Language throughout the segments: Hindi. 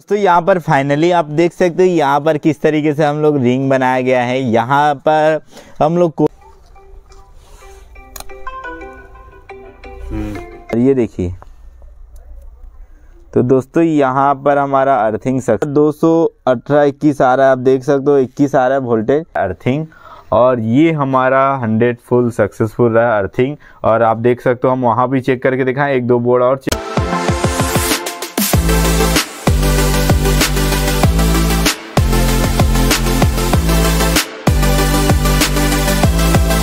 दोस्तों यहाँ पर फाइनली आप देख सकते हो यहाँ पर किस तरीके से हम लोग रिंग बनाया गया है यहाँ पर हम लोग को हम्म। ये देखिए तो दोस्तों यहाँ पर हमारा अर्थिंग सक दो सौ अठारह इक्कीस आ रहा है आप देख सकते हो इक्कीस आ रहा है वोल्टेज अर्थिंग और ये हमारा हंड्रेड फुल सक्सेसफुल रहा अर्थिंग और आप देख सकते हो हम वहाँ भी चेक करके दिखाएं एक दो बोर्ड और चेक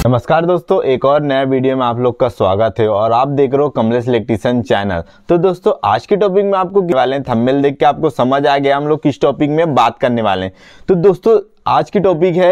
नमस्कार दोस्तों एक और नया वीडियो में आप लोग का स्वागत है और आप देख रहे हो कमलेश इलेक्ट्रीशियन चैनल तो दोस्तों आज के टॉपिक में आपको वाले हैं थंबनेल देख के आपको समझ आ गया हम लोग किस टॉपिक में बात करने वाले हैं तो दोस्तों आज की टॉपिक है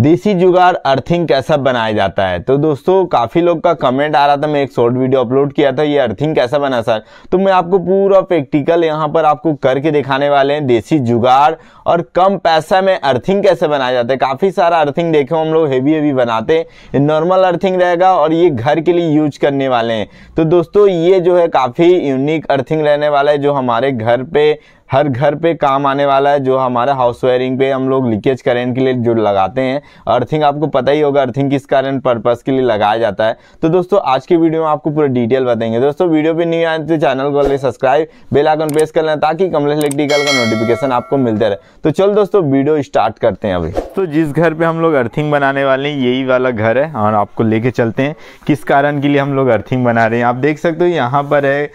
देसी जुगाड़ अर्थिंग कैसा बनाया जाता है तो दोस्तों काफ़ी लोग का कमेंट आ रहा था मैं एक शॉर्ट वीडियो अपलोड किया था ये अर्थिंग कैसा बना सर तो मैं आपको पूरा प्रैक्टिकल यहाँ पर आपको करके दिखाने वाले हैं देसी जुगाड़ और कम पैसा में अर्थिंग कैसे बनाया जाता है काफ़ी सारा अर्थिंग देखे हम लोग हेवी हेवी बनाते हैं नॉर्मल अर्थिंग रहेगा और ये घर के लिए यूज करने वाले हैं तो दोस्तों ये जो है काफ़ी यूनिक अर्थिंग रहने वाला है जो हमारे घर पर हर घर पे काम आने वाला है जो हमारा हाउस वायरिंग पे हम लोग लीकेज करेंट के लिए जो लगाते हैं अर्थिंग आपको पता ही होगा अर्थिंग किस कारण पर्पज़ के लिए लगाया जाता है तो दोस्तों आज की वीडियो में आपको पूरा डिटेल बताएंगे दोस्तों वीडियो पे नहीं आए तो चैनल को सब्सक्राइब बेलाइकन प्रेस कर लें ताकि कमलेश इलेक्ट्रिकल का नोटिफिकेशन आपको मिलते रहे तो चलो दोस्तों वीडियो स्टार्ट करते हैं अभी तो जिस घर पर हम लोग अर्थिंग बनाने वाले हैं यही वाला घर है और आपको लेके चलते हैं किस कारण के लिए हम लोग अर्थिंग बना रहे हैं आप देख सकते हो यहाँ पर है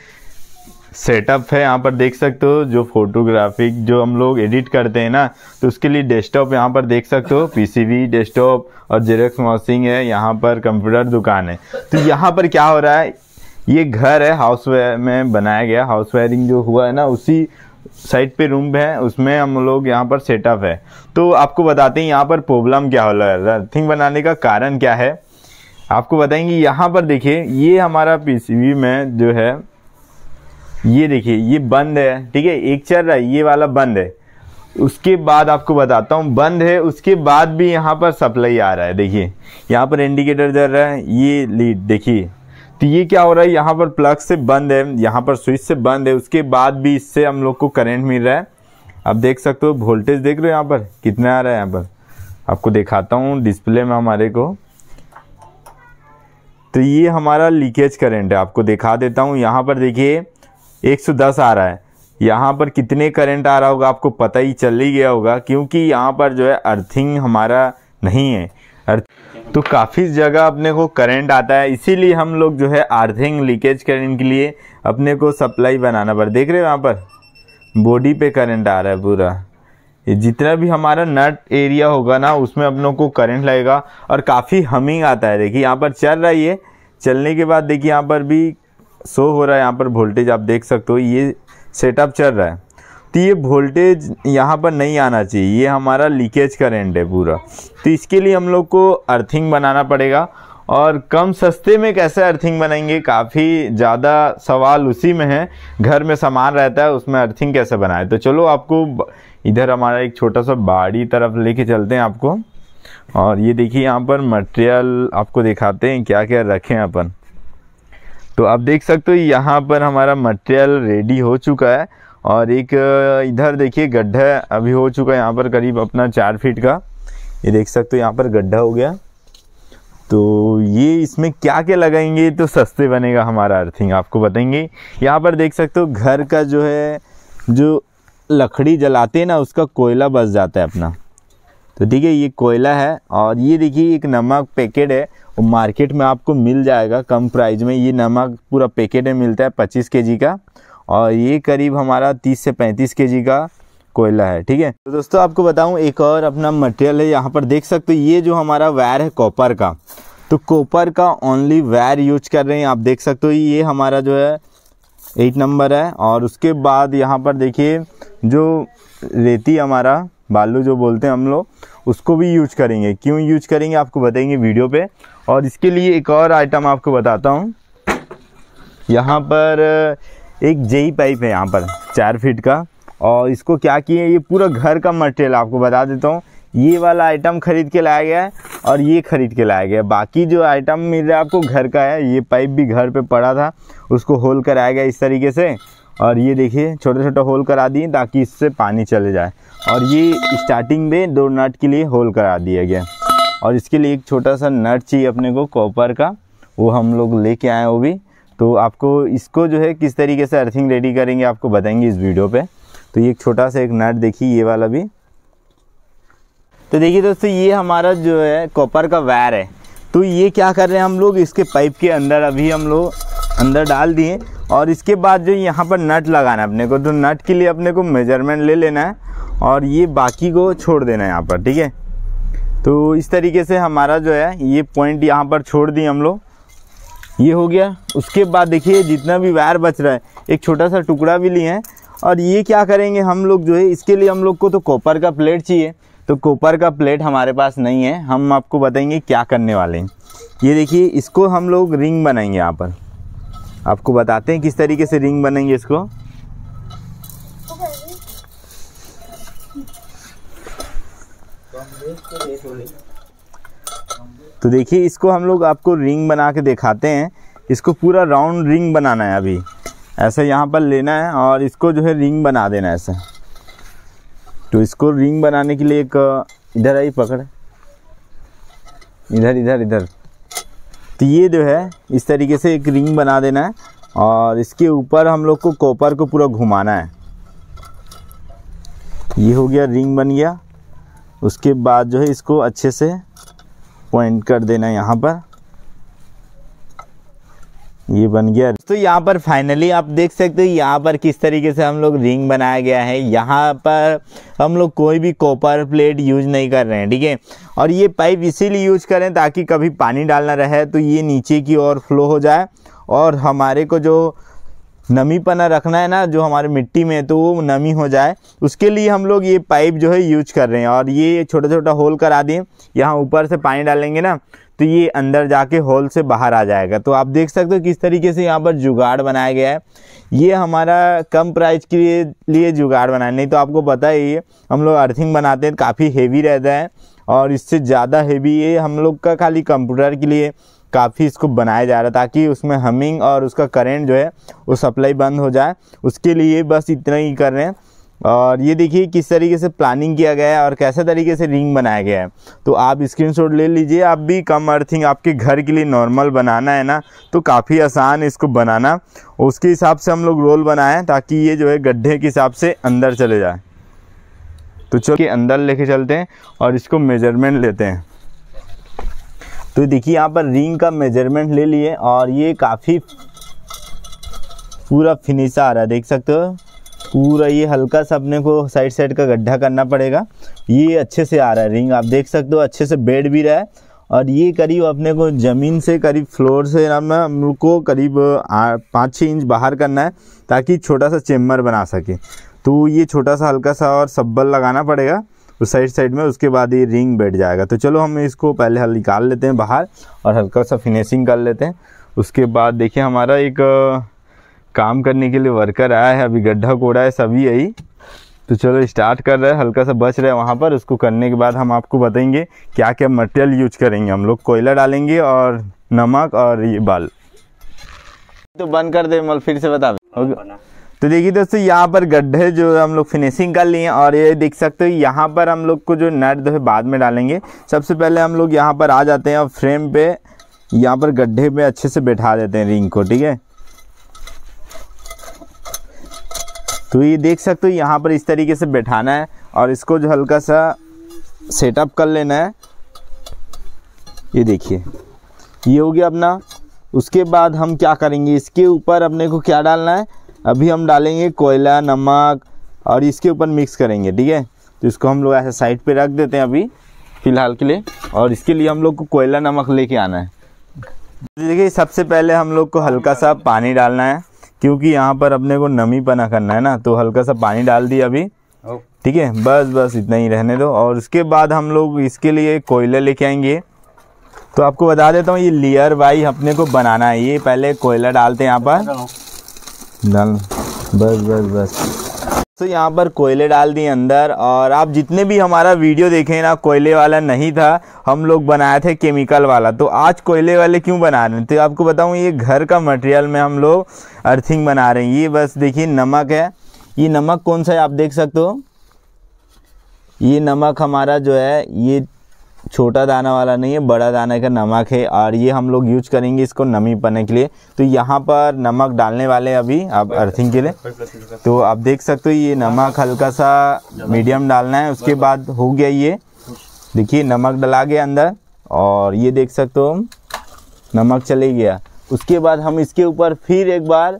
सेटअप है यहाँ पर देख सकते हो जो फोटोग्राफिक जो हम लोग एडिट करते हैं ना तो उसके लिए डेस्कटॉप यहाँ पर देख सकते हो पीसीबी डेस्कटॉप और जेरेक्स मॉसिंग है यहाँ पर कंप्यूटर दुकान है तो यहाँ पर क्या हो रहा है ये घर है हाउस में बनाया गया हाउस वायरिंग जो हुआ है ना उसी साइड पे रूम है उसमें हम लोग यहाँ पर सेटअप है तो आपको बताते हैं यहाँ पर प्रॉब्लम क्या हो रहा है अर्थिंग बनाने का कारण क्या है आपको बताएंगे यहाँ पर देखिए ये हमारा पीसीबी में जो है ये देखिए ये बंद है ठीक है एक चल रहा है ये वाला बंद है उसके बाद आपको बताता हूँ बंद है उसके बाद भी यहाँ पर सप्लाई आ रहा है देखिए यहाँ पर इंडिकेटर जल रहा है ये लीड देखिए तो ये क्या हो रहा है यहाँ पर प्लग से बंद है यहाँ पर स्विच से बंद है उसके बाद भी इससे हम लोग को करेंट मिल रहा है आप देख सकते हो वोल्टेज देख रहे हो यहाँ पर कितना आ रहा है यहाँ पर आपको दिखाता हूँ डिस्प्ले में हमारे को तो ये हमारा लीकेज करेंट है आपको दिखा देता हूँ यहाँ पर देखिए 110 आ रहा है यहाँ पर कितने करंट आ रहा होगा आपको पता ही चल ही गया होगा क्योंकि यहाँ पर जो है अर्थिंग हमारा नहीं है अर्थ तो काफ़ी जगह अपने को करंट आता है इसीलिए हम लोग जो है अर्थिंग लीकेज करंट के लिए अपने को सप्लाई बनाना पड़ देख रहे हो यहाँ पर बॉडी पे करंट आ रहा है पूरा जितना भी हमारा नट एरिया होगा ना उसमें अपनों को करंट लगेगा और काफ़ी हमिंग आता है देखिए यहाँ पर चल रहा है चलने के बाद देखिए यहाँ पर भी शो हो रहा है यहाँ पर वोल्टेज आप देख सकते हो ये सेटअप चल रहा है तो ये वोल्टेज यहाँ पर नहीं आना चाहिए ये हमारा लीकेज करेंट है पूरा तो इसके लिए हम लोग को अर्थिंग बनाना पड़ेगा और कम सस्ते में कैसे अर्थिंग बनाएंगे काफ़ी ज़्यादा सवाल उसी में है घर में सामान रहता है उसमें अर्थिंग कैसे बनाए तो चलो आपको इधर हमारा एक छोटा सा बाड़ी तरफ लेके चलते हैं आपको और ये देखिए यहाँ पर मटेरियल आपको दिखाते हैं क्या क्या रखें अपन तो आप देख सकते हो यहाँ पर हमारा मटेरियल रेडी हो चुका है और एक इधर देखिए गड्ढा अभी हो चुका है यहाँ पर करीब अपना चार फीट का ये देख सकते हो यहाँ पर गड्ढा हो गया तो ये इसमें क्या क्या लगाएंगे तो सस्ते बनेगा हमारा अर्थिंग आपको बताएंगे यहाँ पर देख सकते हो घर का जो है जो लकड़ी जलाते हैं ना उसका कोयला बस जाता है अपना तो ठीक है ये कोयला है और ये देखिए एक नमक पैकेट है वो मार्केट में आपको मिल जाएगा कम प्राइस में ये नमक पूरा पैकेट में मिलता है पच्चीस के का और ये करीब हमारा तीस से पैंतीस के का कोयला है ठीक है तो दोस्तों आपको बताऊं एक और अपना मटेरियल है यहाँ पर देख सकते हो ये जो हमारा वायर है कॉपर का तो कॉपर का ओनली वायर यूज कर रहे हैं आप देख सकते हो ये हमारा जो है एट नंबर है और उसके बाद यहाँ पर देखिए जो रेती हमारा बालू जो बोलते हैं हम लोग उसको भी यूज करेंगे क्यों यूज करेंगे आपको बताएंगे वीडियो पे और इसके लिए एक और आइटम आपको बताता हूँ यहाँ पर एक जेई पाइप है यहाँ पर चार फीट का और इसको क्या किए ये पूरा घर का मटेरियल आपको बता देता हूँ ये वाला आइटम खरीद के लाया गया है और ये खरीद के लाया गया है बाकी जो आइटम मिल रहा है आपको घर का है ये पाइप भी घर पे पड़ा था उसको होल कराया गया इस तरीके से और ये देखिए छोटा छोटा होल करा दिए ताकि इससे पानी चले जाए और ये स्टार्टिंग में दो नट के लिए होल करा दिया गया और इसके लिए एक छोटा सा नट चाहिए अपने को कॉपर का वो हम लोग लेके आए वो भी तो आपको इसको जो है किस तरीके से अर्थिंग रेडी करेंगे आपको बताएंगे इस वीडियो पे तो ये एक छोटा सा एक नट देखिए ये वाला भी तो देखिए दोस्तों ये हमारा जो है कॉपर का वायर है तो ये क्या कर रहे हैं हम लोग इसके पाइप के अंदर अभी हम लोग अंदर डाल दिए और इसके बाद जो यहाँ पर नट लगाना है अपने को तो नट के लिए अपने को मेजरमेंट ले लेना है और ये बाकी को छोड़ देना है यहाँ पर ठीक है तो इस तरीके से हमारा जो है ये पॉइंट यहाँ पर छोड़ दिए हम लोग ये हो गया उसके बाद देखिए जितना भी वायर बच रहा है एक छोटा सा टुकड़ा भी लिए हैं और ये क्या करेंगे हम लोग जो है इसके लिए हम लोग को तो कॉपर का प्लेट चाहिए तो कॉपर का प्लेट हमारे पास नहीं है हम आपको बताएंगे क्या करने वाले हैं ये देखिए इसको हम लोग रिंग बनाएंगे यहाँ पर आपको बताते हैं किस तरीके से रिंग बनेंगे इसको तो देखिए इसको हम लोग आपको रिंग बना के दिखाते हैं इसको पूरा राउंड रिंग बनाना है अभी ऐसे यहाँ पर लेना है और इसको जो है रिंग बना देना है ऐसे तो इसको रिंग बनाने के लिए एक इधर आई पकड़ इधर इधर इधर तो ये जो है इस तरीके से एक रिंग बना देना है और इसके ऊपर हम लोग को कॉपर को पूरा घुमाना है ये हो गया रिंग बन गया उसके बाद जो है इसको अच्छे से पॉइंट कर देना है यहाँ पर ये बन गया तो यहाँ पर फाइनली आप देख सकते हो यहाँ पर किस तरीके से हम लोग रिंग बनाया गया है यहाँ पर हम लोग कोई भी कॉपर प्लेट यूज नहीं कर रहे हैं ठीक है और ये पाइप इसीलिए यूज करें ताकि कभी पानी डालना रहे तो ये नीचे की ओर फ्लो हो जाए और हमारे को जो नमी पना रखना है ना जो हमारे मिट्टी में तो वो नमी हो जाए उसके लिए हम लोग ये पाइप जो है यूज कर रहे हैं और ये छोटा छोटा होल करा दें यहाँ ऊपर से पानी डालेंगे ना तो ये अंदर जाके होल से बाहर आ जाएगा तो आप देख सकते हो किस तरीके से यहाँ पर जुगाड़ बनाया गया है ये हमारा कम प्राइस के लिए लिए जुगाड़ बनाया नहीं तो आपको पता ही हम लोग अर्थिंग बनाते हैं काफ़ी हेवी रहता है और इससे ज़्यादा हेवी ये हम लोग का खाली कंप्यूटर के लिए काफ़ी इसको बनाया जा रहा है ताकि उसमें हमिंग और उसका करेंट जो है वो सप्लाई बंद हो जाए उसके लिए बस इतना ही कर रहे हैं और ये देखिए किस तरीके से प्लानिंग किया गया है और कैसे तरीके से रिंग बनाया गया है तो आप स्क्रीनशॉट ले लीजिए आप भी कम अर्थिंग आपके घर के लिए नॉर्मल बनाना है ना तो काफ़ी आसान है इसको बनाना उसके हिसाब से हम लोग रोल बनाएं ताकि ये जो है गड्ढे के हिसाब से अंदर चले जाए तो चलो कि अंदर लेके चलते हैं और इसको मेजरमेंट लेते हैं तो देखिए यहाँ पर रिंग का मेजरमेंट ले लिए और ये काफ़ी पूरा फिनिश आ रहा है देख सकते हो पूरा ये हल्का सा अपने को साइड साइड का गड्ढा करना पड़ेगा ये अच्छे से आ रहा है रिंग आप देख सकते हो अच्छे से बेड भी रहा है और ये करीब अपने को ज़मीन से करीब फ्लोर से हम को करीब पाँच छः इंच बाहर करना है ताकि छोटा सा चेम्बर बना सके तो ये छोटा सा हल्का सा और सब्बल लगाना पड़ेगा उस साइड साइड में उसके बाद ये रिंग बैठ जाएगा तो चलो हम इसको पहले हल निकाल लेते हैं बाहर और हल्का सा फिनिशिंग कर लेते हैं उसके बाद देखिए हमारा एक काम करने के लिए वर्कर आया है अभी गड्ढा कोड़ा है सभी यही तो चलो स्टार्ट कर रहे हैं हल्का सा बच रहा है वहाँ पर उसको करने के बाद हम आपको बताएंगे क्या क्या मटेरियल यूज करेंगे हम लोग कोयला डालेंगे और नमक और ये बाल तो बंद कर दे मल फिर से बता हाँ, ओके तो देखिए दोस्तों यहाँ पर गड्ढे जो हम लोग फिनिशिंग कर लिए और ये देख सकते हो यहाँ पर हम लोग को जो नट जो है बाद में डालेंगे सबसे पहले हम लोग यहाँ पर आ जाते हैं और फ्रेम पे यहाँ पर गड्ढे पे अच्छे से बैठा देते हैं रिंग को ठीक है तो ये देख सकते हो यहाँ पर इस तरीके से बैठाना है और इसको जो हल्का सा सेटअप कर लेना है ये देखिए ये हो गया अपना उसके बाद हम क्या करेंगे इसके ऊपर अपने को क्या डालना है अभी हम डालेंगे कोयला नमक और इसके ऊपर मिक्स करेंगे ठीक है तो इसको हम लोग ऐसे साइड पे रख देते हैं अभी फ़िलहाल के लिए और इसके लिए हम लोग को कोयला नमक लेके आना है देखिए सबसे पहले हम लोग को हल्का सा पानी डालना है क्योंकि यहाँ पर अपने को नमी पना करना है ना तो हल्का सा पानी डाल दिया अभी ठीक है बस बस इतना ही रहने दो और उसके बाद हम लोग इसके लिए कोयले लेके आएंगे तो आपको बता देता हूँ ये लेयर वाई अपने को बनाना है ये पहले कोयला डालते हैं यहाँ पर डाल बस बस बस तो यहाँ पर कोयले डाल दिए अंदर और आप जितने भी हमारा वीडियो देखें ना कोयले वाला नहीं था हम लोग बनाए थे केमिकल वाला तो आज कोयले वाले क्यों बना रहे हैं तो आपको बताऊँ ये घर का मटेरियल में हम लोग अर्थिंग बना रहे हैं ये बस देखिए नमक है ये नमक कौन सा है आप देख सकते हो ये नमक हमारा जो है ये छोटा दाना वाला नहीं है बड़ा दाना का नमक है और ये हम लोग यूज करेंगे इसको नमी पाने के लिए तो यहाँ पर नमक डालने वाले अभी आप अर्थिंग के लिए तो आप देख सकते हो ये नमक हल्का सा मीडियम डालना है उसके बाद हो गया ये देखिए नमक डला गया अंदर और ये देख सकते हो नमक चले गया उसके बाद हम इसके ऊपर फिर एक बार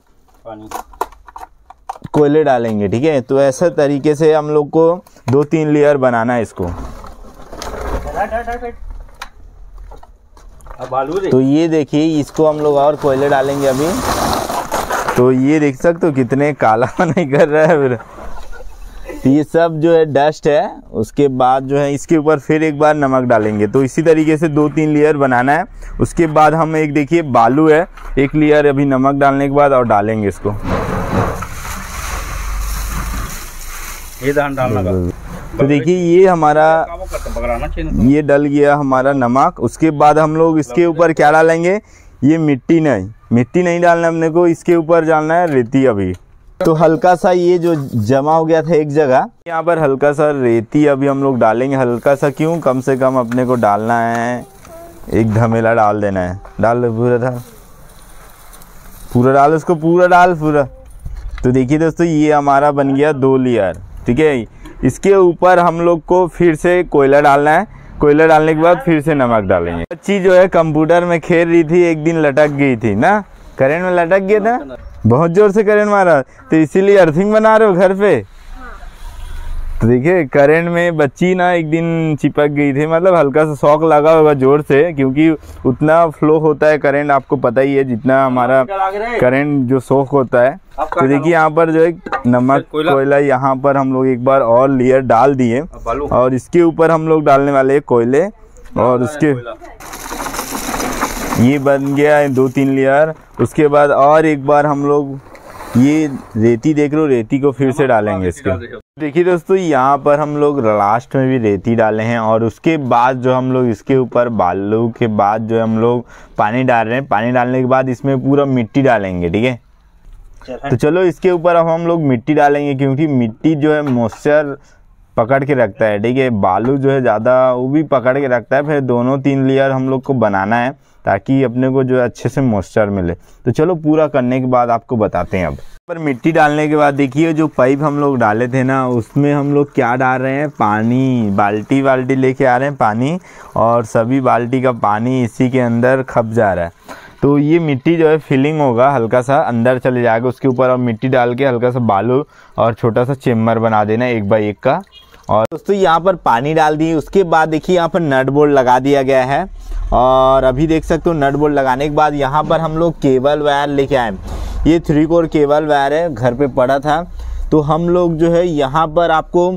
कोयले डालेंगे ठीक है तो ऐसे तरीके से हम लोग को दो तीन लेयर बनाना है इसको तो ये देखिए इसको हम लोग और कोयले डालेंगे अभी तो ये देख सकते हो कितने काला नहीं कर रहा है फिर तो ये सब जो है डस्ट है उसके बाद जो है इसके ऊपर फिर एक बार नमक डालेंगे तो इसी तरीके से दो तीन लेयर बनाना है उसके बाद हम एक देखिए बालू है एक लेयर अभी नमक डालने के बाद और डालेंगे इसको ये धान डालना तो देखिए ये हमारा ये डल गया हमारा नमक उसके बाद हम लोग इसके ऊपर क्या डालेंगे ये मिट्टी नहीं मिट्टी नहीं डालना हमने को इसके ऊपर डालना है रेती अभी तो हल्का सा ये जो जमा हो गया था एक जगह यहाँ पर हल्का सा रेती अभी हम लोग डालेंगे हल्का सा क्यों कम से कम अपने को डालना है एक धमेला डाल देना है डाल दो पूरा डाल पूरा डाल उसको पूरा डाल पूरा तो देखिए दोस्तों ये हमारा बन गया दो लेयर ठीक है इसके ऊपर हम लोग को फिर से कोयला डालना है कोयला डालने के बाद फिर से नमक डालेंगे बच्ची जो है कंप्यूटर में खेल रही थी एक दिन लटक गई थी ना करेंट में लटक गया था बहुत जोर से करेंट मारा तो इसीलिए अर्थिंग बना रहे हो घर पे तो देखिए करंट में बच्ची ना एक दिन चिपक गई थी मतलब हल्का सा शौक लगा होगा जोर से क्योंकि उतना फ्लो होता है करंट आपको पता ही है जितना हमारा करंट जो शौक होता है तो देखिए यहाँ पर जो एक नमक कोयला यहाँ पर हम लोग एक बार और लेयर डाल दिए और इसके ऊपर हम लोग डालने वाले कोयले और उसके ये बन गया है दो तीन लेयर उसके बाद और एक बार हम लोग ये रेती देख लो रेती को फिर से डालेंगे इसके देखिए दोस्तों यहाँ पर हम लोग लास्ट में भी रेती डाले हैं और उसके बाद जो हम लोग इसके ऊपर बालू के बाद जो हम लोग पानी डाल रहे हैं पानी डालने के बाद इसमें पूरा मिट्टी डालेंगे ठीक है तो चलो इसके ऊपर अब हम लोग मिट्टी डालेंगे क्योंकि मिट्टी जो है मॉइस्चर पकड़ के रखता है ठीक है बालू जो है ज़्यादा वो भी पकड़ के रखता है फिर दोनों तीन लेयर हम लोग को बनाना है ताकि अपने को जो अच्छे से मॉइस्चर मिले तो चलो पूरा करने के बाद आपको बताते हैं अब पर मिट्टी डालने के बाद देखिए जो पाइप हम लोग डाले थे ना उसमें हम लोग क्या डाल रहे हैं पानी बाल्टी बाल्टी लेके आ रहे हैं पानी और सभी बाल्टी का पानी इसी के अंदर खप जा रहा है तो ये मिट्टी जो है फिलिंग होगा हल्का सा अंदर चले जाएगा उसके ऊपर अब मिट्टी डाल के हल्का सा बालू और छोटा सा चेम्बर बना देना एक बाई एक का और दोस्तों यहाँ पर पानी डाल दिए उसके बाद देखिए यहाँ पर नट बोल्ट लगा दिया गया है और अभी देख सकते हो नट बोल्ट लगाने के बाद यहाँ पर हम लोग केबल वायर लेके आए ये थ्री कोर केबल वायर है घर पे पड़ा था तो हम लोग जो है यहाँ पर आपको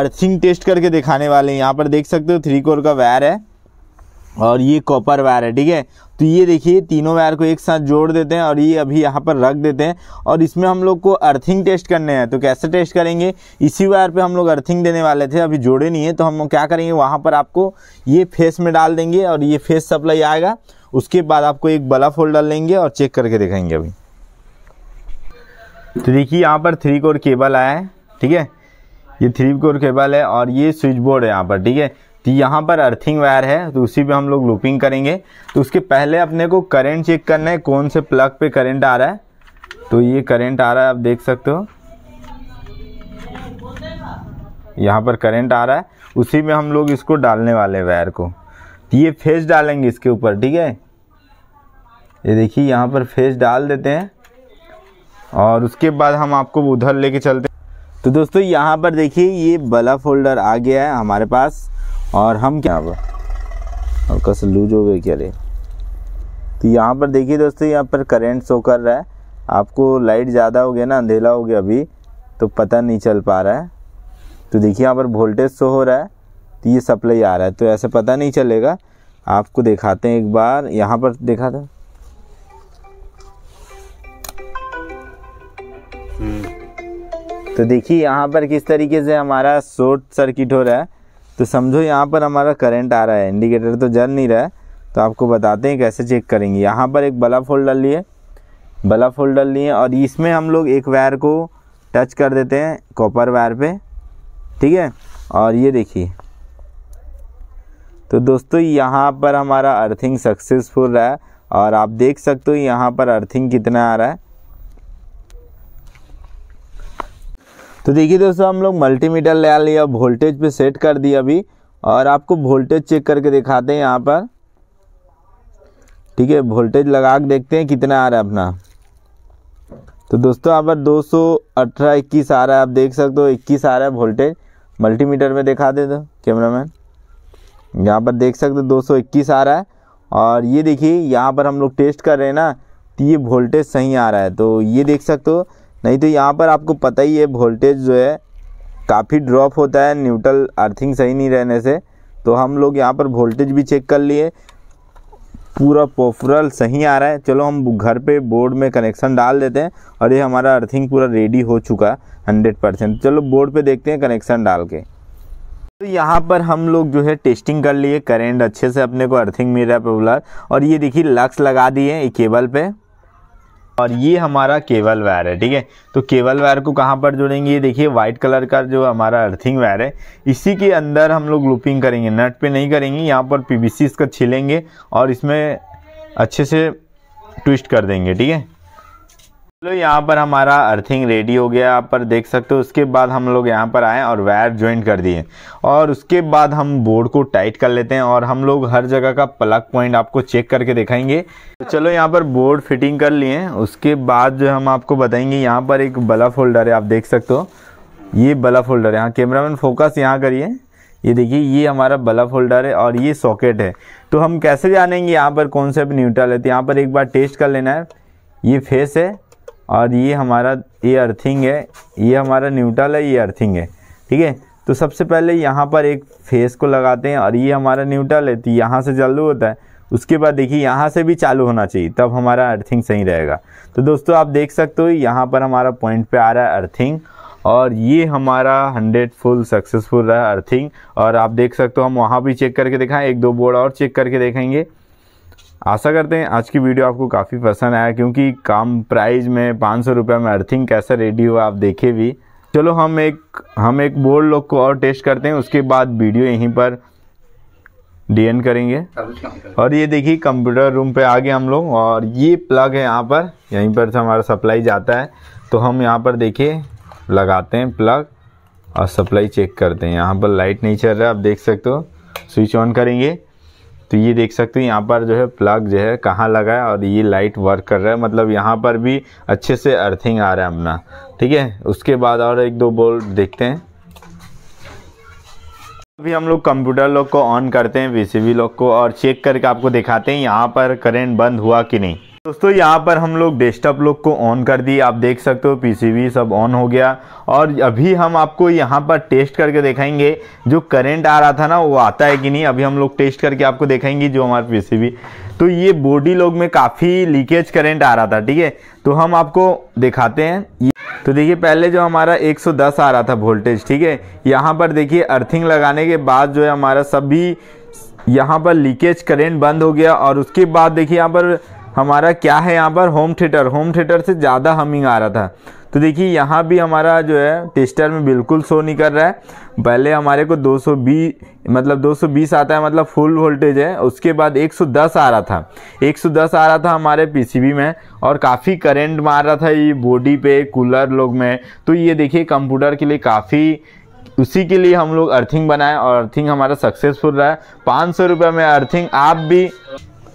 अर्थिंग टेस्ट करके दिखाने वाले हैं यहाँ पर देख सकते हो थ्री कोर का वायर है और ये कॉपर वायर है ठीक है तो ये देखिए तीनों वायर को एक साथ जोड़ देते हैं और ये अभी यहाँ पर रख देते हैं और इसमें हम लोग को अर्थिंग टेस्ट करने हैं तो कैसे टेस्ट करेंगे इसी वायर पे हम लोग अर्थिंग देने वाले थे अभी जोड़े नहीं है तो हम लोग क्या करेंगे वहाँ पर आपको ये फेस में डाल देंगे और ये फेस सप्लाई आएगा उसके बाद आपको एक बला डाल लेंगे और चेक करके दिखाएंगे अभी तो देखिए यहाँ पर थ्री कोर केबल आया है ठीक है ये थ्री कोर केबल है और ये स्विच बोर्ड है यहाँ पर ठीक है तो यहाँ पर अर्थिंग वायर है तो उसी पे हम लोग लूपिंग करेंगे तो उसके पहले अपने को करंट चेक करना है कौन से प्लग पे करंट आ रहा है तो ये करंट आ रहा है आप देख सकते हो यहाँ पर करंट आ रहा है उसी में हम लोग इसको डालने वाले वायर को तो ये फेस डालेंगे इसके ऊपर ठीक है ये देखिए यहाँ पर फेस डाल देते हैं और उसके बाद हम आपको उधर लेके चलते हैं तो दोस्तों यहाँ पर देखिए ये बला फोल्डर आ गया है हमारे पास और हम क्या वो और हल्का सा लूज हो गया क्या रे तो यहाँ पर देखिए दोस्तों यहाँ पर करेंट शो कर रहा है आपको लाइट ज़्यादा हो गया ना अंधेला हो गया अभी तो पता नहीं चल पा रहा है तो देखिए यहाँ पर वोल्टेज शो हो रहा है तो ये सप्लाई आ रहा है तो ऐसे पता नहीं चलेगा आपको दिखाते हैं एक बार यहाँ पर देखा था हम्म। तो देखिए यहाँ पर किस तरीके से हमारा शॉर्ट सर्किट हो रहा है तो समझो यहाँ पर हमारा करंट आ रहा है इंडिकेटर तो जल नहीं रहा है तो आपको बताते हैं कैसे चेक करेंगे यहाँ पर एक बल्ब होल्ड डाल लिए बल्ब होल्ड डाल लिए और इसमें हम लोग एक वायर को टच कर देते हैं कॉपर वायर पे ठीक है और ये देखिए तो दोस्तों यहाँ पर हमारा अर्थिंग सक्सेसफुल रहा है और आप देख सकते हो यहाँ पर अर्थिंग कितना आ रहा है तो देखिए दोस्तों हम लोग मल्टीमीटर ले लिया वोल्टेज पे सेट कर दिया अभी और आपको वोल्टेज चेक करके दिखाते हैं यहाँ पर ठीक है वोल्टेज लगा के देखते हैं कितना आ रहा है अपना तो दोस्तों यहाँ पर दो सौ अठारह इक्कीस आ रहा है आप देख सकते हो इक्कीस आ रहा है वोल्टेज मल्टीमीटर में दिखा दे दो मैन यहाँ पर देख सकते हो दो सौ इक्कीस आ रहा है और ये देखिए यहाँ पर हम लोग टेस्ट कर रहे हैं ना तो ये वोल्टेज सही आ रहा है तो ये देख सकते हो नहीं तो यहाँ पर आपको पता ही है वोल्टेज जो है काफ़ी ड्रॉप होता है न्यूट्रल अर्थिंग सही नहीं रहने से तो हम लोग यहाँ पर वोल्टेज भी चेक कर लिए पूरा पोफरल सही आ रहा है चलो हम घर पे बोर्ड में कनेक्शन डाल देते हैं और ये हमारा अर्थिंग पूरा रेडी हो चुका है हंड्रेड परसेंट चलो बोर्ड पे देखते हैं कनेक्शन डाल के तो यहाँ पर हम लोग जो है टेस्टिंग कर लिए करेंट अच्छे से अपने को अर्थिंग मिल रहा है पेबुलर और ये देखिए लक्स लगा दिए केबल पर और ये हमारा केबल वायर है ठीक है तो केबल वायर को कहाँ पर जोड़ेंगे ये देखिए वाइट कलर का जो हमारा अर्थिंग वायर है इसी के अंदर हम लोग लूपिंग करेंगे नट पे नहीं करेंगे यहाँ पर पी इसका छिलेंगे और इसमें अच्छे से ट्विस्ट कर देंगे ठीक है चलो यहाँ पर हमारा अर्थिंग रेडी हो गया आप पर देख सकते हो उसके बाद हम लोग यहाँ पर आए और वायर ज्वाइंट कर दिए और उसके बाद हम बोर्ड को टाइट कर लेते हैं और हम लोग हर जगह का प्लग पॉइंट आपको चेक करके दिखाएंगे तो चलो यहाँ पर बोर्ड फिटिंग कर लिए उसके बाद जो हम आपको बताएंगे यहाँ पर एक बल्ब होल्डर है आप देख सकते हो ये बल्ब होल्डर है हाँ मैन फोकस यहाँ करिए ये देखिए ये हमारा बल्ब होल्डर है और ये सॉकेट है तो हम कैसे जानेंगे यहाँ पर कौन सा न्यूट्रल है तो यहाँ पर एक बार टेस्ट कर लेना है ये फेस है और ये हमारा ये अर्थिंग है ये हमारा न्यूट्रल है ये अर्थिंग है ठीक है तो सबसे पहले यहाँ पर एक फेस को लगाते हैं और ये हमारा न्यूट्रल है तो यहाँ से चालू होता है उसके बाद देखिए यहाँ से भी चालू होना चाहिए तब हमारा अर्थिंग सही रहेगा तो दोस्तों आप देख सकते हो यहाँ पर हमारा पॉइंट पे आ रहा है अर्थिंग और ये हमारा हंड्रेड फुल सक्सेसफुल रहा अर्थिंग और आप देख सकते हो हम वहाँ भी चेक करके देखाएँ एक दो बोर्ड और चेक करके देखेंगे आशा करते हैं आज की वीडियो आपको काफ़ी पसंद आया क्योंकि कम प्राइस में पाँच सौ रुपये में अर्थिंग कैसा रेडी हुआ आप देखे भी चलो हम एक हम एक बोर्ड लोग को और टेस्ट करते हैं उसके बाद वीडियो यहीं पर डी करेंगे और ये देखिए कंप्यूटर रूम पे आ गए हम लोग और ये प्लग है यहाँ पर यहीं पर से हमारा सप्लाई जाता है तो हम यहाँ पर देखिए लगाते हैं प्लग और सप्लाई चेक करते हैं यहाँ पर लाइट नहीं चल रहा आप देख सकते हो स्विच ऑन करेंगे तो ये देख सकते हैं यहाँ पर जो है प्लग जो है कहाँ लगा है और ये लाइट वर्क कर रहा है मतलब यहाँ पर भी अच्छे से अर्थिंग आ रहा है अपना ठीक है उसके बाद और एक दो बोल देखते हैं अभी हम लोग कंप्यूटर लॉक को ऑन करते हैं वीसीबी लॉक को और चेक करके आपको दिखाते हैं यहाँ पर करेंट बंद हुआ कि नहीं दोस्तों यहाँ पर हम लोग डेस्कटॉप लोग को ऑन कर दिए आप देख सकते हो पीसीबी सब ऑन हो गया और अभी हम आपको यहाँ पर टेस्ट करके दिखाएंगे जो करंट आ रहा था ना वो आता है कि नहीं अभी हम लोग टेस्ट करके आपको दिखाएंगे जो हमारा पीसीबी तो ये बॉडी लोग में काफ़ी लीकेज करंट आ रहा था ठीक है तो हम आपको दिखाते हैं तो देखिए पहले जो हमारा 110 आ रहा था वोल्टेज ठीक है यहाँ पर देखिए अर्थिंग लगाने के बाद जो है हमारा सभी यहाँ पर लीकेज करंट बंद हो गया और उसके बाद देखिए यहाँ पर हमारा क्या है यहाँ पर होम थिएटर होम थिएटर से ज़्यादा हमिंग आ रहा था तो देखिए यहाँ भी हमारा जो है टेस्टर में बिल्कुल शो नहीं कर रहा है पहले हमारे को 220 मतलब 220 आता है मतलब फुल वोल्टेज है उसके बाद 110 आ रहा था 110 आ रहा था हमारे पीसीबी में और काफ़ी करंट मार रहा था ये बॉडी पे कूलर लोग में तो ये देखिए कंप्यूटर के लिए काफ़ी उसी के लिए हम लोग अर्थिंग बनाए और अर्थिंग हमारा सक्सेसफुल रहा है पाँच सौ में अर्थिंग आप भी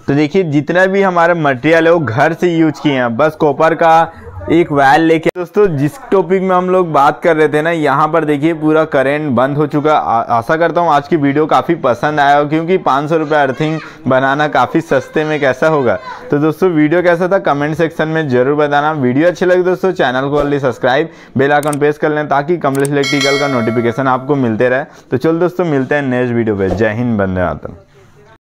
तो देखिए जितना भी हमारा मटेरियल है वो घर से यूज किए हैं बस कॉपर का एक वायर लेके दोस्तों जिस टॉपिक में हम लोग बात कर रहे थे ना यहाँ पर देखिए पूरा करंट बंद हो चुका आशा करता हूँ आज की वीडियो काफ़ी पसंद आया हो क्योंकि पाँच सौ रुपये अर्थिंग बनाना काफ़ी सस्ते में कैसा होगा तो दोस्तों वीडियो कैसा था कमेंट सेक्शन में जरूर बताना वीडियो अच्छी लगी दोस्तों चैनल को already subscribe bell icon press कर लें ताकि कमलेश इलेक्ट्रिकल का नोटिफिकेशन आपको मिलते रहे तो चलो दोस्तों मिलते हैं नेक्स्ट वीडियो पर जय हिंद बंदे मातरम